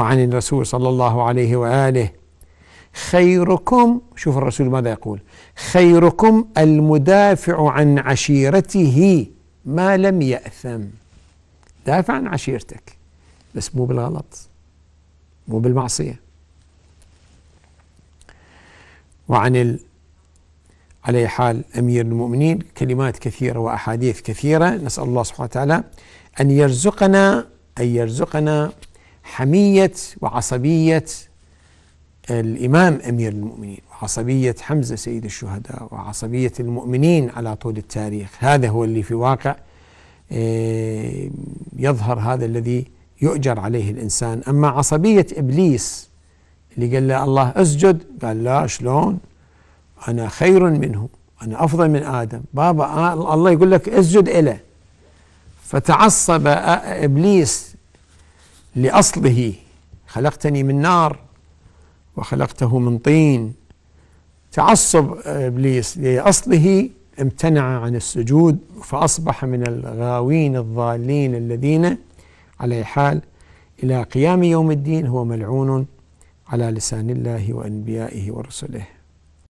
وعن الرسول صلى الله عليه وآله خيركم شوف الرسول ماذا يقول خيركم المدافع عن عشيرته ما لم يأثم دافع عن عشيرتك بس مو بالغلط مو بالمعصية وعن ال... علي حال أمير المؤمنين كلمات كثيرة وأحاديث كثيرة نسأل الله سبحانه وتعالى أن يرزقنا أن يرزقنا حمية وعصبية الإمام أمير المؤمنين وعصبية حمزة سيد الشهداء وعصبية المؤمنين على طول التاريخ هذا هو اللي في واقع آه، يظهر هذا الذي يؤجر عليه الإنسان أما عصبية إبليس اللي قال له الله اسجد قال لا شلون أنا خير منه أنا أفضل من آدم بابا آه، الله يقول لك اسجد إله فتعصب آه، إبليس لأصله خلقتني من نار وخلقته من طين تعصب إبليس لأصله امتنع عن السجود فأصبح من الغاوين الضالين الذين على حال إلى قيام يوم الدين هو ملعون على لسان الله وأنبيائه ورسله